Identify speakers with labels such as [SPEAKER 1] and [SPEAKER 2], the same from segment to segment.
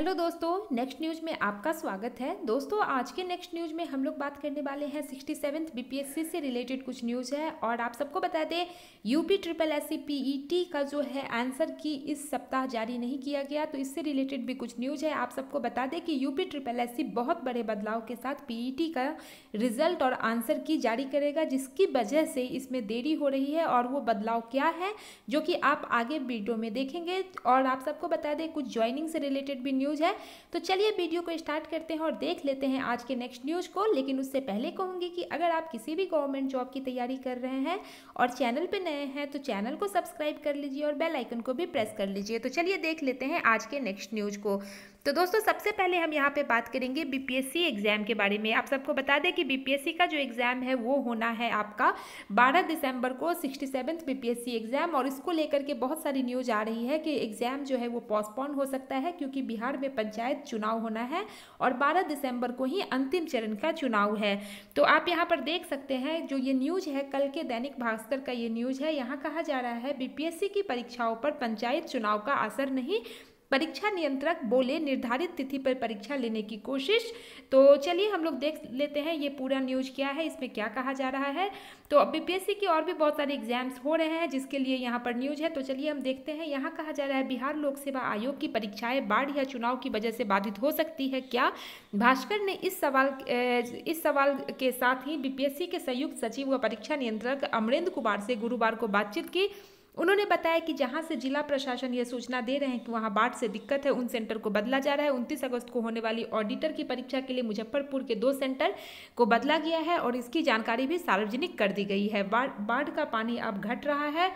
[SPEAKER 1] hello दोस्तों next news में आपका स्वागत है दोस्तों आज के नेक्स्ट न्यूज में हम लोग बात करने वाले हैं सिक्सटी सेवन्थ बीपीएससी से रिलेटेड कुछ न्यूज है और आप सबको बता दें यूपी ट्रिपल एस सी का जो है आंसर की इस सप्ताह जारी नहीं किया गया तो इससे रिलेटेड भी कुछ न्यूज है आप सबको बता दें कि यूपी ट्रिपल एस बहुत बड़े बदलाव के साथ पीईटी e का रिजल्ट और आंसर की जारी करेगा जिसकी वजह से इसमें देरी हो रही है और वो बदलाव क्या है जो कि आप आगे वीडियो में देखेंगे और आप सबको बता दें कुछ ज्वाइनिंग से रिलेटेड भी न्यूज न्यूज़ है तो चलिए वीडियो को स्टार्ट करते हैं और देख लेते हैं आज के नेक्स्ट न्यूज़ को लेकिन उससे पहले कहूँगी कि अगर आप किसी भी गवर्नमेंट जॉब की तैयारी कर रहे हैं और चैनल पर नए हैं तो चैनल को सब्सक्राइब कर लीजिए और बेलाइकन को भी प्रेस कर लीजिए तो चलिए देख लेते हैं आज के नेक्स्ट न्यूज़ को तो दोस्तों सबसे पहले हम यहाँ पे बात करेंगे बीपीएससी एग्ज़ाम के बारे में आप सबको बता दें कि बीपीएससी का जो एग्ज़ाम है वो होना है आपका 12 दिसंबर को सिक्सटी सेवन्थ बीपीएससी एग्ज़ाम और इसको लेकर के बहुत सारी न्यूज़ आ रही है कि एग्ज़ाम जो है वो पोस्टपोन हो सकता है क्योंकि बिहार में पंचायत चुनाव होना है और 12 दिसंबर को ही अंतिम चरण का चुनाव है तो आप यहाँ पर देख सकते हैं जो ये न्यूज है कल के दैनिक भास्कर का ये न्यूज है यहाँ कहा जा रहा है बीपीएससी की परीक्षाओं पर पंचायत चुनाव का असर नहीं परीक्षा नियंत्रक बोले निर्धारित तिथि पर परीक्षा लेने की कोशिश तो चलिए हम लोग देख लेते हैं ये पूरा न्यूज़ क्या है इसमें क्या कहा जा रहा है तो अब बीपीएससी के और भी बहुत सारे एग्जाम्स हो रहे हैं जिसके लिए यहाँ पर न्यूज़ है तो चलिए हम देखते हैं यहाँ कहा जा रहा है बिहार लोक सेवा आयोग की परीक्षाएं बाढ़ या चुनाव की वजह से बाधित हो सकती है क्या भास्कर ने इस सवाल इस सवाल के साथ ही बीपीएससी के संयुक्त सचिव व परीक्षा नियंत्रक अमरेंद्र कुमार से गुरुवार को बातचीत की उन्होंने बताया कि जहां से जिला प्रशासन यह सूचना दे रहे हैं कि वहां बाढ़ से दिक्कत है उन सेंटर को बदला जा रहा है उनतीस अगस्त को होने वाली ऑडिटर की परीक्षा के लिए मुजफ्फरपुर के दो सेंटर को बदला गया है और इसकी जानकारी भी सार्वजनिक कर दी गई है बाढ़ का पानी अब घट रहा है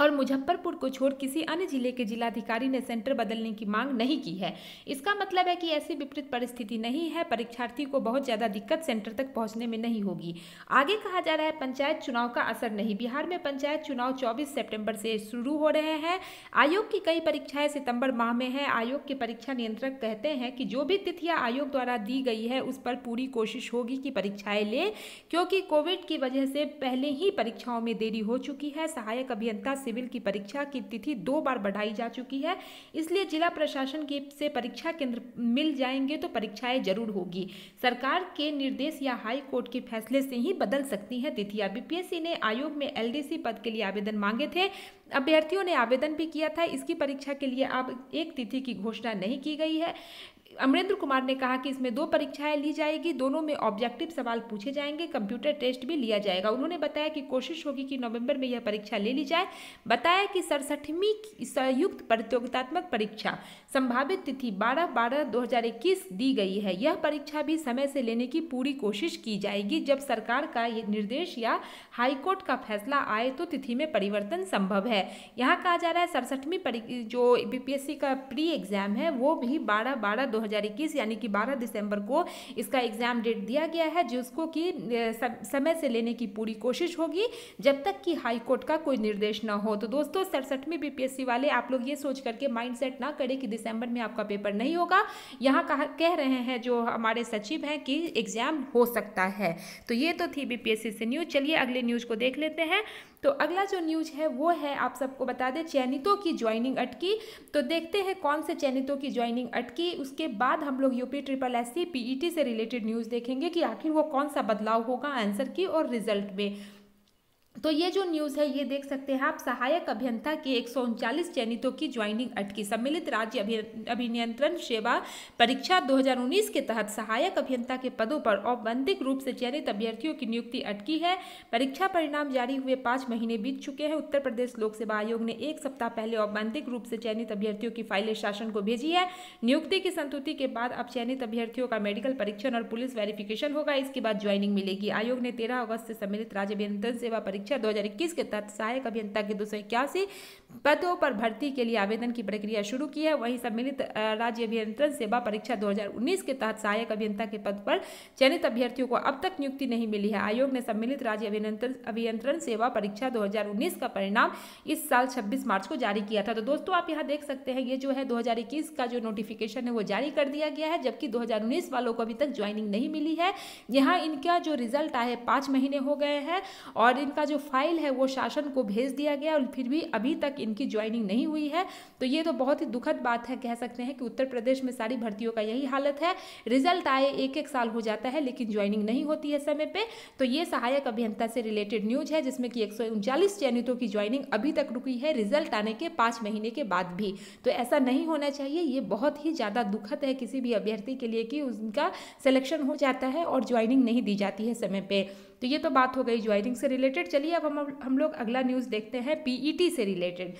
[SPEAKER 1] और मुजफ्फरपुर को छोड़ किसी अन्य जिले के जिलाधिकारी ने सेंटर बदलने की मांग नहीं की है इसका मतलब है कि ऐसी विपरीत परिस्थिति नहीं है परीक्षार्थी को बहुत ज़्यादा दिक्कत सेंटर तक पहुंचने में नहीं होगी आगे कहा जा रहा है पंचायत चुनाव का असर नहीं बिहार में पंचायत चुनाव चौबीस सेप्टेम्बर से शुरू हो रहे हैं आयोग की कई परीक्षाएं सितंबर माह में है आयोग के परीक्षा नियंत्रक कहते हैं कि जो भी तिथियां आयोग द्वारा दी गई है उस पर पूरी कोशिश होगी कि परीक्षाएं लें क्योंकि कोविड की वजह से पहले ही परीक्षाओं में देरी हो चुकी है सहायक अभियंता सिविल की परीक्षा की तिथि दो बार बढ़ाई जा चुकी है इसलिए जिला प्रशासन के से परीक्षा केंद्र मिल जाएंगे तो परीक्षाएं जरूर होगी सरकार के निर्देश या हाई कोर्ट के फैसले से ही बदल सकती है तिथियां बीपीएससी ने आयोग में एल पद के लिए आवेदन मांगे थे अभ्यर्थियों ने आवेदन भी किया था इसकी परीक्षा के लिए अब एक तिथि की घोषणा नहीं की गई है अमरेंद्र कुमार ने कहा कि इसमें दो परीक्षाएं ली जाएगी दोनों में ऑब्जेक्टिव सवाल पूछे जाएंगे कंप्यूटर टेस्ट भी लिया जाएगा उन्होंने बताया कि कोशिश होगी कि नवंबर में यह परीक्षा ले ली जाए बताया कि सड़सठवीं संयुक्त प्रतियोगितात्मक परीक्षा संभावित तिथि बारह बारह दो दी गई है यह परीक्षा भी समय से लेने की पूरी कोशिश की जाएगी जब सरकार का ये निर्देश या हाईकोर्ट का फैसला आए तो तिथि में परिवर्तन संभव है यहाँ कहा जा रहा है सड़सठवीं जो बी का प्री एग्जाम है वो भी बारह बारह दो 2021 यानी कि 12 दिसंबर को इसका एग्ज़ाम डेट दिया गया है जिसको कि समय से लेने की पूरी कोशिश होगी जब तक कि हाईकोर्ट का कोई निर्देश ना हो तो दोस्तों सड़सठवीं बीपीएससी वाले आप लोग ये सोच करके माइंड ना करें कि दिसंबर में आपका पेपर नहीं होगा यहाँ कह रहे हैं जो हमारे सचिव हैं कि एग्ज़ाम हो सकता है तो ये तो थी बीपीएससी से न्यूज़ चलिए अगले न्यूज़ को देख लेते हैं तो अगला जो न्यूज है वो है आप सबको बता दें चयनितों की ज्वाइनिंग अटकी तो देखते हैं कौन से चयनितों की ज्वाइनिंग अटकी उसके बाद हम लोग UP triple S C PET से रिलेटेड न्यूज़ देखेंगे कि आखिर वो कौन सा बदलाव होगा आंसर की और रिजल्ट में तो ये जो न्यूज़ है ये देख सकते हैं आप सहायक अभियंता के एक चयनितों की ज्वाइनिंग अटकी सम्मिलित राज्य अभिनियंत्रण सेवा परीक्षा 2019 के तहत सहायक अभियंता के पदों पर औपबंधिक रूप से चयनित अभ्यर्थियों की नियुक्ति अटकी है परीक्षा परिणाम जारी हुए पाँच महीने बीत चुके हैं उत्तर प्रदेश लोक सेवा आयोग ने एक सप्ताह पहले औपबंधिक रूप से चयनित अभ्यर्थियों की फाइलें शासन को भेजी है नियुक्ति की संतुति के बाद अब चयनित अभ्यर्थियों का मेडिकल परीक्षण और पुलिस वेरिफिकेशन होगा इसके बाद ज्वाइनिंग मिलेगी आयोग ने तेरह अगस्त से सम्मिलित राज्य अभियंत्रण सेवा परीक्षा परीक्षा 2021 के तहत सहायक अभियंता के दो पदों पर भर्ती के लिए आवेदन की प्रक्रिया शुरू की है वहीं सम्मिलित राज्य अभियंत्रण सेवा परीक्षा 2019 के तहत सहायक अभियंता के पद पर चयनित अभ्यर्थियों को अब तक नियुक्ति नहीं मिली है आयोग ने सम्मिलित राज्य अभियंत्रण सेवा परीक्षा दो का परिणाम इस साल छब्बीस मार्च को जारी किया था तो दोस्तों आप यहाँ देख सकते हैं ये जो है दो का जो नोटिफिकेशन है वो जारी कर दिया गया है जबकि दो वालों को अभी तक ज्वाइनिंग नहीं मिली है यहाँ इनका जो रिजल्ट आए पाँच महीने हो गए हैं और इनका जो फाइल है वो शासन को भेज दिया गया और फिर भी अभी तक इनकी ज्वाइनिंग नहीं हुई है तो ये तो बहुत ही दुखद बात है कह सकते हैं कि उत्तर प्रदेश में सारी भर्तियों का यही हालत है रिजल्ट आए एक एक साल हो जाता है लेकिन ज्वाइनिंग नहीं होती है समय पर तो ये सहायक अभियंता से रिलेटेड न्यूज है जिसमें कि एक चयनितों की ज्वाइनिंग अभी तक रुकी है रिजल्ट आने के पाँच महीने के बाद भी तो ऐसा नहीं होना चाहिए ये बहुत ही ज़्यादा दुखद है किसी भी अभ्यर्थी के लिए कि उनका सिलेक्शन हो जाता है और ज्वाइनिंग नहीं दी जाती है समय पर तो ये तो बात हो गई ज्वाइनिंग से रिलेटेड चलिए अब हम हम लोग अगला न्यूज़ देखते हैं पीईटी से रिलेटेड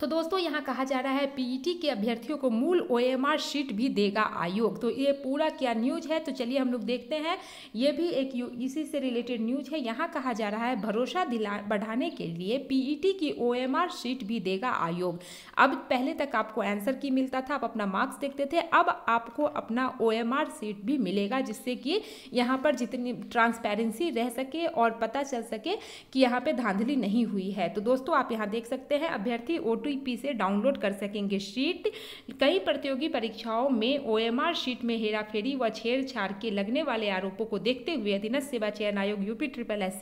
[SPEAKER 1] तो दोस्तों यहाँ कहा जा रहा है पीईटी के अभ्यर्थियों को मूल ओएमआर शीट भी देगा आयोग तो ये पूरा क्या न्यूज है तो चलिए हम लोग देखते हैं ये भी एक इसी से रिलेटेड न्यूज है यहाँ कहा जा रहा है भरोसा दिला बढ़ाने के लिए पीईटी की ओएमआर शीट भी देगा आयोग अब पहले तक आपको आंसर की मिलता था आप अपना मार्क्स देखते थे अब आपको अपना ओ सीट भी मिलेगा जिससे कि यहाँ पर जितनी ट्रांसपेरेंसी रह सके और पता चल सके कि यहाँ पर धांधली नहीं हुई है तो दोस्तों आप यहाँ देख सकते हैं अभ्यर्थी ओ यूपी e से डाउनलोड कर सकेंगे शीट कई प्रतियोगी परीक्षाओं में ओएमआर शीट में हेराफेरी व छेड़छाड़ के लगने वाले आरोपों को देखते हुए अधीनस्थ सेवा चयन आयोग यूपी ट्रिपल एस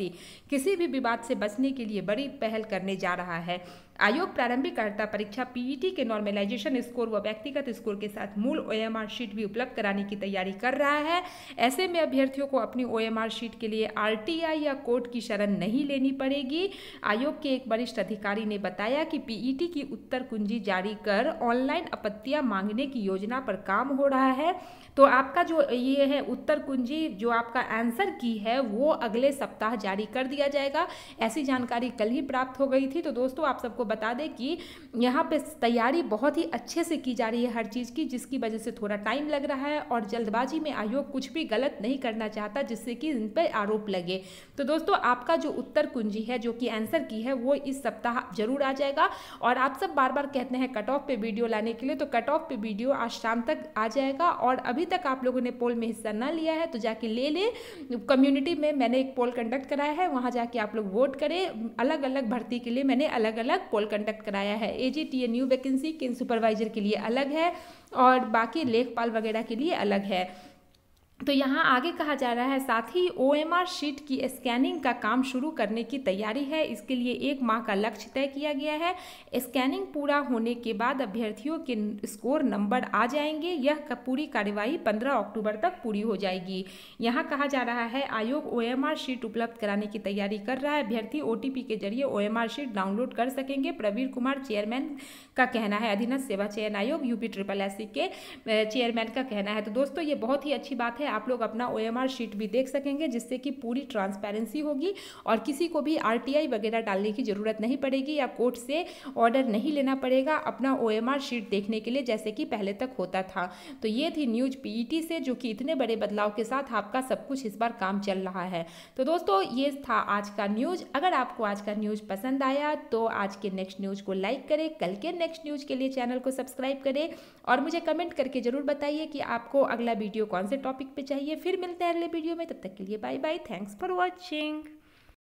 [SPEAKER 1] किसी भी विवाद से बचने के लिए बड़ी पहल करने जा रहा है आयोग प्रारंभिक अर्ता परीक्षा पीईटी के नॉर्मलाइजेशन स्कोर व व्यक्तिगत स्कोर के साथ मूल ओएमआर शीट भी उपलब्ध कराने की तैयारी कर रहा है ऐसे में अभ्यर्थियों को अपनी ओएमआर शीट के लिए आरटीआई या कोर्ट की शरण नहीं लेनी पड़ेगी आयोग के एक वरिष्ठ अधिकारी ने बताया कि पीईटी की उत्तर कुंजी जारी कर ऑनलाइन आपत्तियाँ मांगने की योजना पर काम हो रहा है तो आपका जो ये है उत्तर कुंजी जो आपका आंसर की है वो अगले सप्ताह जारी कर दिया जाएगा ऐसी जानकारी कल ही प्राप्त हो गई थी तो दोस्तों आप सबको बता दें कि यहाँ पे तैयारी बहुत ही अच्छे से की जा रही है हर चीज़ की जिसकी वजह से थोड़ा टाइम लग रहा है और जल्दबाजी में आयोग कुछ भी गलत नहीं करना चाहता जिससे कि इन पर आरोप लगे तो दोस्तों आपका जो उत्तर कुंजी है जो कि आंसर की है वो इस सप्ताह जरूर आ जाएगा और आप सब बार बार कहते हैं कट ऑफ पे वीडियो लाने के लिए तो कट ऑफ पे वीडियो आज शाम तक आ जाएगा और अभी तक आप लोगों ने पोल में हिस्सा ना लिया है तो जाके ले लें कम्युनिटी में मैंने एक पोल कंडक्ट कराया है वहाँ जाके आप लोग वोट करें अलग अलग भर्ती के लिए मैंने अलग अलग पोल कंडक्ट कराया है A G T A new vacancy किन सुपरवाइजर के लिए अलग है और बाकी लेखपाल वगैरह के लिए अलग है तो यहाँ आगे कहा जा रहा है साथ ही ओ शीट की स्कैनिंग का काम शुरू करने की तैयारी है इसके लिए एक माह का लक्ष्य तय किया गया है स्कैनिंग पूरा होने के बाद अभ्यर्थियों के स्कोर नंबर आ जाएंगे यह पूरी कार्यवाही 15 अक्टूबर तक पूरी हो जाएगी यहाँ कहा जा रहा है आयोग ओ शीट उपलब्ध कराने की तैयारी कर रहा है अभ्यर्थी ओ के जरिए ओ शीट डाउनलोड कर सकेंगे प्रवीर कुमार चेयरमैन का कहना है अधीनस्थ सेवा चयन आयोग यूपी ट्रिपल एस के चेयरमैन का कहना है तो दोस्तों ये बहुत ही अच्छी बात है आप लोग अपना ओ शीट भी देख सकेंगे जिससे कि पूरी ट्रांसपेरेंसी होगी और किसी को भी आर वगैरह डालने की ज़रूरत नहीं पड़ेगी या कोर्ट से ऑर्डर नहीं लेना पड़ेगा अपना ओ शीट देखने के लिए जैसे कि पहले तक होता था तो ये थी न्यूज पी e से जो कि इतने बड़े बदलाव के साथ आपका सब कुछ इस बार काम चल रहा है तो दोस्तों ये था आज का न्यूज अगर आपको आज का न्यूज पसंद आया तो आज के नेक्स्ट न्यूज को लाइक करें कल के नेक्स्ट न्यूज के लिए चैनल को सब्सक्राइब करें और मुझे कमेंट करके जरूर बताइए कि आपको अगला वीडियो कौन से टॉपिक पे पे चाहिए फिर मिलते हैं अगले वीडियो में तब तक के लिए bye bye thanks for watching